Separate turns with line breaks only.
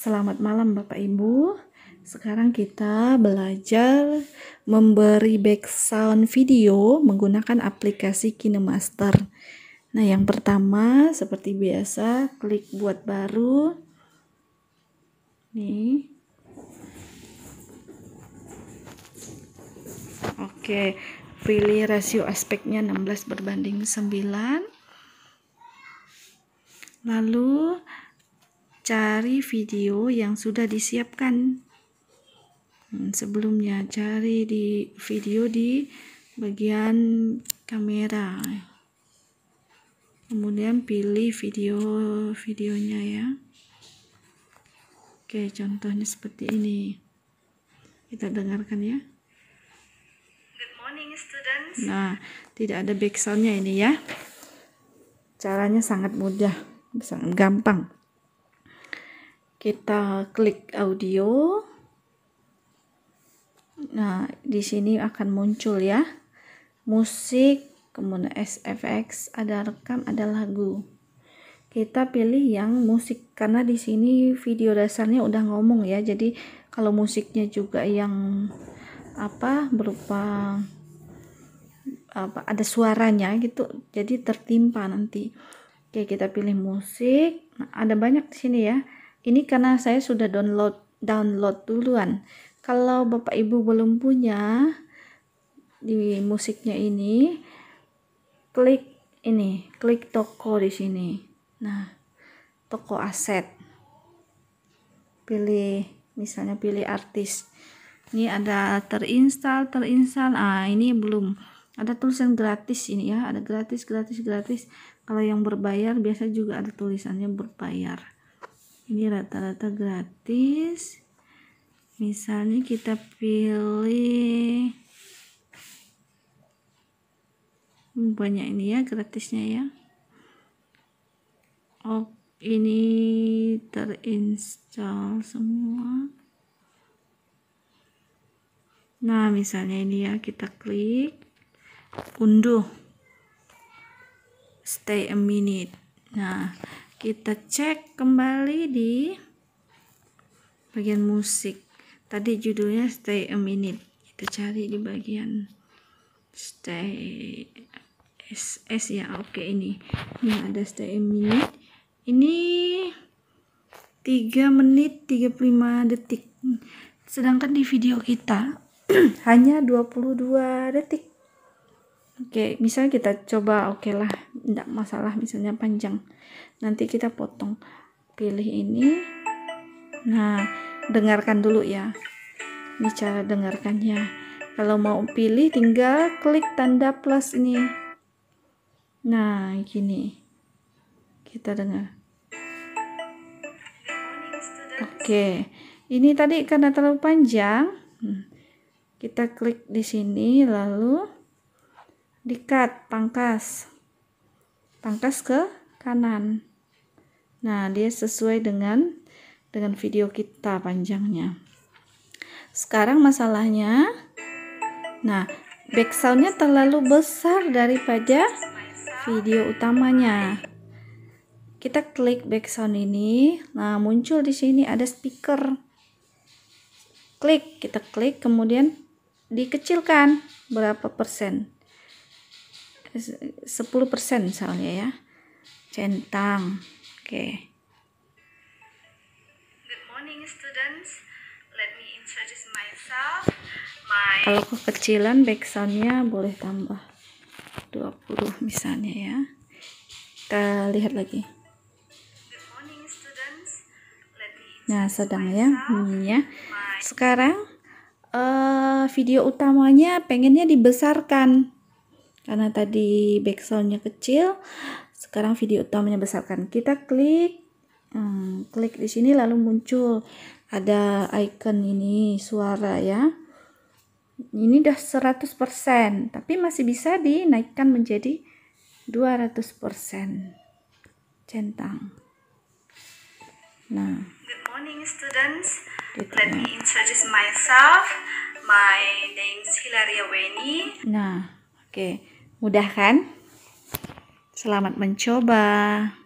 Selamat malam Bapak Ibu. Sekarang kita belajar memberi background video menggunakan aplikasi KineMaster. Nah, yang pertama seperti biasa klik buat baru. Nih. Oke, pilih rasio aspeknya 16 berbanding 9. Lalu cari video yang sudah disiapkan hmm, sebelumnya cari di video di bagian kamera kemudian pilih video videonya ya oke contohnya seperti ini kita dengarkan ya good morning students nah tidak ada backsoundnya ini ya caranya sangat mudah sangat gampang kita klik audio. Nah, di sini akan muncul ya musik, kemudian SFX, ada rekam, ada lagu. Kita pilih yang musik karena di sini video dasarnya udah ngomong ya. Jadi kalau musiknya juga yang apa berupa apa ada suaranya gitu. Jadi tertimpa nanti. Oke, kita pilih musik. Nah, ada banyak di sini ya ini karena saya sudah download download duluan. Kalau Bapak Ibu belum punya di musiknya ini, klik ini, klik toko di sini. Nah, toko aset. Pilih misalnya pilih artis. Ini ada terinstall, terinstall. Ah, ini belum. Ada tulisan gratis ini ya, ada gratis, gratis, gratis. Kalau yang berbayar biasa juga ada tulisannya berbayar ini rata-rata gratis misalnya kita pilih hmm, banyak ini ya gratisnya ya oh ini terinstall semua nah misalnya ini ya kita klik unduh stay a minute nah kita cek kembali di bagian musik tadi judulnya stay a minute kita cari di bagian stay S, S ya oke okay, ini ini ada stay a minute ini 3 menit 35 detik sedangkan di video kita hanya 22 detik Oke, okay, misal kita coba, oke okay lah, tidak masalah misalnya panjang. Nanti kita potong, pilih ini. Nah, dengarkan dulu ya. Ini cara dengarkannya. Kalau mau pilih, tinggal klik tanda plus ini. Nah, gini. Kita dengar. Oke, okay. ini tadi karena terlalu panjang, hmm. kita klik di sini lalu dikat pangkas pangkas ke kanan nah dia sesuai dengan dengan video kita panjangnya sekarang masalahnya nah back soundnya terlalu besar daripada video utamanya kita klik back sound ini nah muncul di sini ada speaker klik kita klik kemudian dikecilkan berapa persen 10% misalnya ya centang oke okay. good morning students let me introduce myself my kalau kekecilan backsoundnya boleh tambah 20 misalnya ya kita lihat lagi good morning students let me nah sedang ya bunyinya sekarang uh, video utamanya pengennya dibesarkan karena tadi backsoundnya kecil sekarang video utamanya besarkan kita klik hmm, klik di sini lalu muncul ada icon ini suara ya ini udah 100% tapi masih bisa dinaikkan menjadi 200% centang nah good morning students gitu let ya. me introduce myself my name is Hilaria Weni nah Oke, mudah kan? Selamat mencoba.